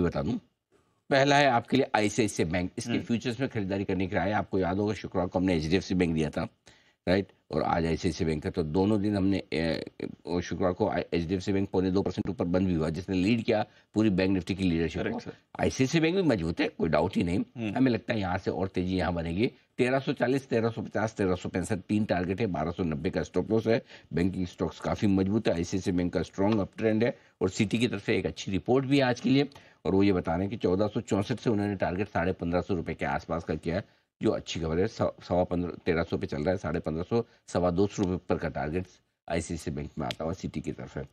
भी बता दूं पहला है आपके लिए आईसीआईसी बैंक इसके फ्यूचर्स में खरीदारी करने के लिए आपको याद होगा शुक्रवार को हमने एच बैंक दिया था राइट और आज आई बैंक है तो दोनों दिन हमने शुक्रवार को H D F C bank पौने दो परसेंट ऊपर बंद भी हुआ जिसने लीड किया पूरी बैंक निफ्टी की लीडरशिप आई आईसीआईसी बैंक भी मजबूत है कोई डाउट ही नहीं हम्म। हमें लगता है यहाँ से और तेजी यहाँ बनेगी 1340, 1350, पैंसठ तीन टारगेट है नब्बे का स्टॉप लॉस है बैंकिंग स्टॉक्स काफी मजबूत है आईसीआईसी बैंक का स्ट्रॉन्ग अप ट्रेंड है और सिटी की तरफ से एक अच्छी रिपोर्ट भी है आज के लिए और वो ये बता रहे हैं कि चौदह से उन्होंने टारगेट साढ़े पंद्रह सौ रुपये के आसपास का किया है जो अच्छी खबर है सवा पंद्रह तेरह सौ पे चल रहा है साढ़े पंद्रह सौ सवा दो सौ रुपये पर का टारगेट आईसीआईसी बैंक में आता हुआ सिटी की तरफ है